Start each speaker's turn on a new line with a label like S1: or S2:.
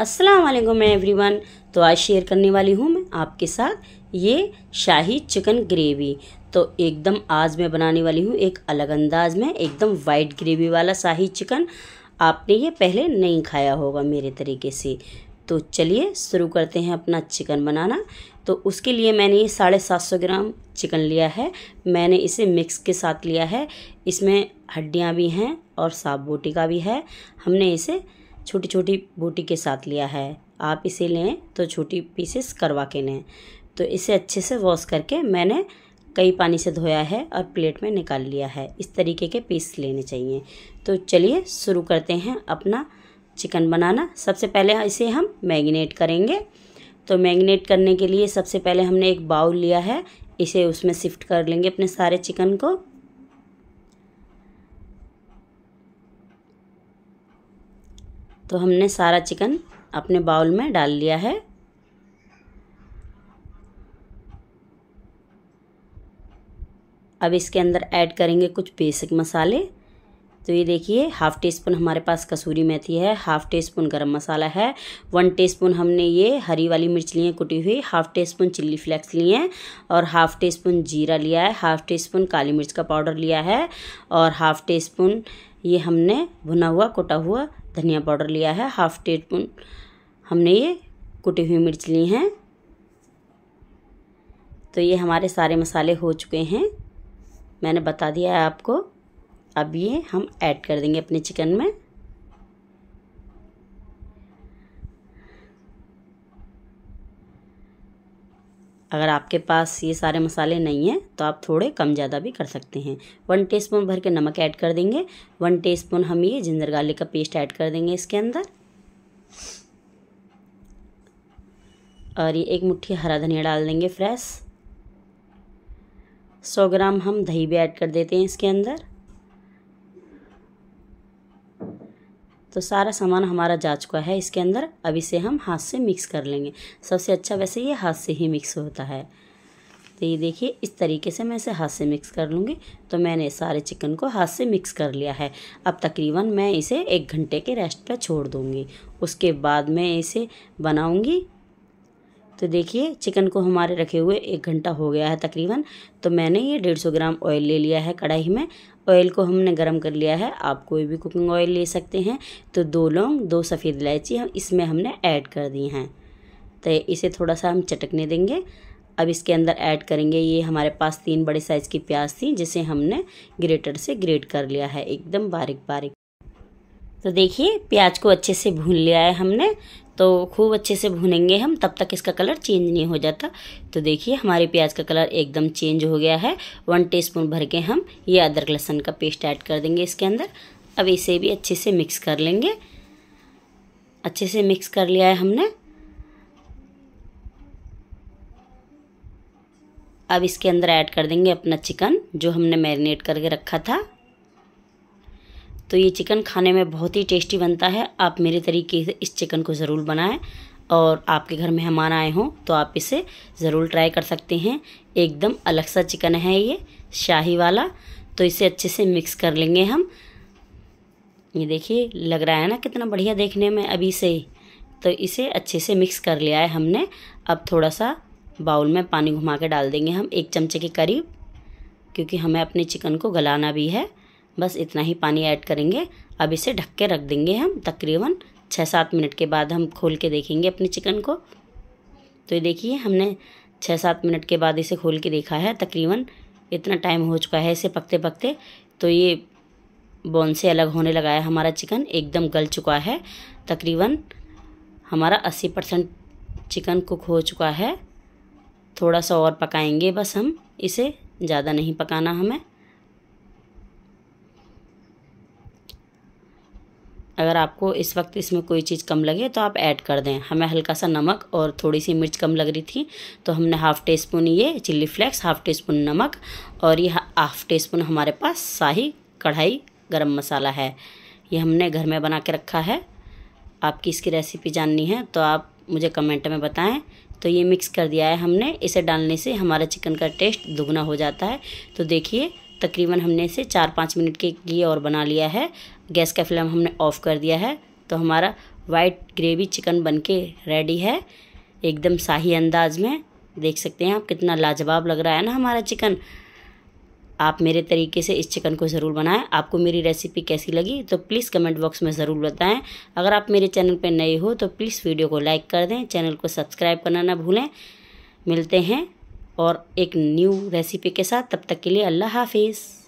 S1: अस्सलाम वालेकुम एवरीवन तो आज शेयर करने वाली हूँ मैं आपके साथ ये शाही चिकन ग्रेवी तो एकदम आज मैं बनाने वाली हूँ एक अलग अंदाज में एकदम वाइट ग्रेवी वाला शाही चिकन आपने ये पहले नहीं खाया होगा मेरे तरीके से तो चलिए शुरू करते हैं अपना चिकन बनाना तो उसके लिए मैंने ये साढ़े सात सौ ग्राम चिकन लिया है मैंने इसे मिक्स के साथ लिया है इसमें हड्डियाँ भी हैं और साबूटी बोटी का भी है हमने इसे छोटी छोटी बूटी के साथ लिया है आप इसे लें तो छोटी पीसेस करवा के लें तो इसे अच्छे से वॉश करके मैंने कई पानी से धोया है और प्लेट में निकाल लिया है इस तरीके के पीस लेने चाहिए तो चलिए शुरू करते हैं अपना चिकन बनाना सबसे पहले इसे हम मैगिनेट करेंगे तो मैगिनेट करने के लिए सबसे पहले हमने एक बाउल लिया है इसे उसमें शिफ्ट कर लेंगे अपने सारे चिकन को तो हमने सारा चिकन अपने बाउल में डाल लिया है अब इसके अंदर ऐड करेंगे कुछ बेसिक मसाले तो ये देखिए हाफ़ टी स्पून हमारे पास कसूरी मेथी है हाफ़ टी स्पून गर्म मसाला है वन टी स्पून हमने ये हरी वाली मिर्च ली है कुटी हुई half teaspoon chilli flakes लिए हैं और हाफ़ टी स्पून जीरा लिया है हाफ़ टी स्पून काली मिर्च का पाउडर लिया है और हाफ़ टी स्पून ये हमने भुना हुआ कुटा हुआ धनिया पाउडर लिया है हाफ टी स्पून हमने ये कुटी हुई मिर्च ली हैं तो ये हमारे सारे मसाले हो चुके हैं मैंने बता दिया है आपको अब ये हम ऐड कर देंगे अपने चिकन में अगर आपके पास ये सारे मसाले नहीं हैं तो आप थोड़े कम ज़्यादा भी कर सकते हैं वन टीस्पून भर के नमक ऐड कर देंगे वन टीस्पून हम ये जिंजर गार्लिक का पेस्ट ऐड कर देंगे इसके अंदर और ये एक मुट्ठी हरा धनिया डाल देंगे फ्रेश सौ ग्राम हम दही भी ऐड कर देते हैं इसके अंदर तो सारा सामान हमारा जा चुका है इसके अंदर अब इसे हम हाथ से मिक्स कर लेंगे सबसे अच्छा वैसे ये हाथ से ही मिक्स होता है तो ये देखिए इस तरीके से मैं इसे हाथ से मिक्स कर लूँगी तो मैंने सारे चिकन को हाथ से मिक्स कर लिया है अब तकरीबन मैं इसे एक घंटे के रेस्ट पर छोड़ दूँगी उसके बाद मैं इसे बनाऊँगी तो देखिए चिकन को हमारे रखे हुए एक घंटा हो गया है तकरीबन तो मैंने ये डेढ़ सौ ग्राम ऑयल ले लिया है कढ़ाई में ऑयल को हमने गर्म कर लिया है आप कोई भी कुकिंग ऑयल ले सकते हैं तो दो लौंग दो सफ़ेद इलायची हम इसमें हमने ऐड कर दी हैं तो इसे थोड़ा सा हम चटकने देंगे अब इसके अंदर ऐड करेंगे ये हमारे पास तीन बड़े साइज़ की प्याज थी जिसे हमने ग्रेटर से ग्रेट कर लिया है एकदम बारीक बारीक तो देखिए प्याज को अच्छे से भून लिया है हमने तो खूब अच्छे से भुनेंगे हम तब तक इसका कलर चेंज नहीं हो जाता तो देखिए हमारे प्याज का कलर एकदम चेंज हो गया है वन टीस्पून भर के हम ये अदरक लहसुन का पेस्ट ऐड कर देंगे इसके अंदर अब इसे भी अच्छे से मिक्स कर लेंगे अच्छे से मिक्स कर लिया है हमने अब इसके अंदर ऐड कर देंगे अपना चिकन जो हमने मैरिनेट करके रखा था तो ये चिकन खाने में बहुत ही टेस्टी बनता है आप मेरे तरीके से इस चिकन को ज़रूर बनाएं और आपके घर में मेहमान आए हों तो आप इसे ज़रूर ट्राई कर सकते हैं एकदम अलग सा चिकन है ये शाही वाला तो इसे अच्छे से मिक्स कर लेंगे हम ये देखिए लग रहा है ना कितना बढ़िया देखने में अभी से ही तो इसे अच्छे से मिक्स कर लिया है हमने अब थोड़ा सा बाउल में पानी घुमा के डाल देंगे हम एक चमचे के करीब क्योंकि हमें अपने चिकन को गलाना भी है बस इतना ही पानी ऐड करेंगे अब इसे ढक के रख देंगे हम तकरीबन छः सात मिनट के बाद हम खोल के देखेंगे अपने चिकन को तो ये देखिए हमने छः सात मिनट के बाद इसे खोल के देखा है तकरीबन इतना टाइम हो चुका है इसे पकते पकते तो ये बोन से अलग होने लगा है हमारा चिकन एकदम गल चुका है तकरीबन हमारा अस्सी परसेंट चिकन कुक हो चुका है थोड़ा सा और पकाएंगे बस हम इसे ज़्यादा नहीं पकाना हमें अगर आपको इस वक्त इसमें कोई चीज़ कम लगे तो आप ऐड कर दें हमें हल्का सा नमक और थोड़ी सी मिर्च कम लग रही थी तो हमने हाफ़ टी स्पून ये chilli flakes half teaspoon नमक और ये हाफ़ टी स्पून हमारे पास शाही कढ़ाई गरम मसाला है ये हमने घर में बना के रखा है आपकी इसकी रेसिपी जाननी है तो आप मुझे कमेंट में बताएं तो ये मिक्स कर दिया है हमने इसे डालने से हमारा चिकन का टेस्ट दुगना हो जाता है तो देखिए तकरीबन हमने इसे चार पाँच मिनट के लिए और बना लिया है गैस का फ्लेम हमने ऑफ़ कर दिया है तो हमारा वाइट ग्रेवी चिकन बनके रेडी है एकदम शाही अंदाज में देख सकते हैं आप कितना लाजवाब लग रहा है ना हमारा चिकन आप मेरे तरीके से इस चिकन को ज़रूर बनाएं आपको मेरी रेसिपी कैसी लगी तो प्लीज़ कमेंट बॉक्स में ज़रूर बताएं अगर आप मेरे चैनल पर नए हो तो प्लीज़ वीडियो को लाइक कर दें चैनल को सब्सक्राइब करना ना भूलें मिलते हैं और एक न्यू रेसिपी के साथ तब तक के लिए अल्लाह हाफिज़